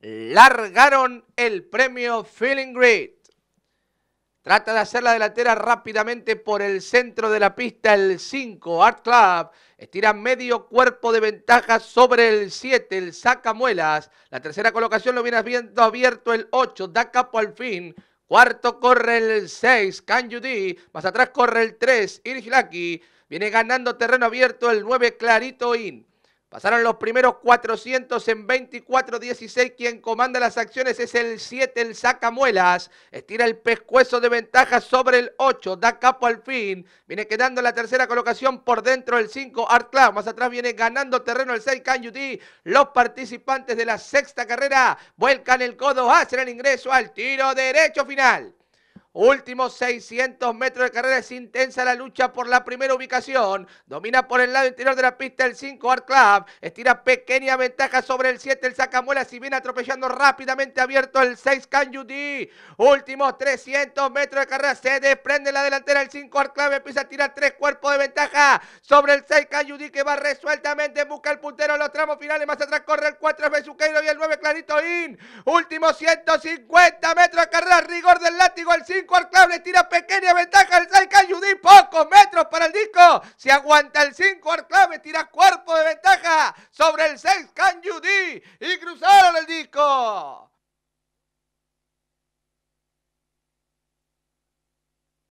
largaron el premio Feeling Great. Trata de hacer la delantera rápidamente por el centro de la pista el 5, Art Club. Estira medio cuerpo de ventaja sobre el 7, el saca muelas, La tercera colocación lo viene viendo abierto el 8, da capo al fin. Cuarto corre el 6, Can Más atrás corre el 3, Irgilaki. Viene ganando terreno abierto el 9, Clarito In. Pasaron los primeros 400 en 24-16. Quien comanda las acciones es el 7, el Sacamuelas. Estira el pescuezo de ventaja sobre el 8. Da capo al fin. Viene quedando la tercera colocación por dentro el 5, Art Más atrás viene ganando terreno el 6, Canyuti. Los participantes de la sexta carrera vuelcan el codo, hacen el ingreso al tiro derecho final. Últimos 600 metros de carrera es intensa la lucha por la primera ubicación. Domina por el lado interior de la pista el 5 Art Club. Estira pequeña ventaja sobre el 7 el Sacamuela. Si viene atropellando rápidamente abierto el 6 Can Últimos 300 metros de carrera se desprende la delantera el 5 Art Club. Empieza a tirar tres cuerpos de ventaja sobre el 6 Can que va resueltamente. Busca el puntero en los tramos finales. Más atrás corre el 4 Besuqueiro y el 9 Clarito In. Últimos 150 metros de carrera. Rigor del látigo el 5. 5 al clave, tira pequeña ventaja, al 6 Judí, pocos metros para el disco. Si aguanta el 5 al clave, tira cuerpo de ventaja sobre el 6 Can Yudí y cruzaron el disco.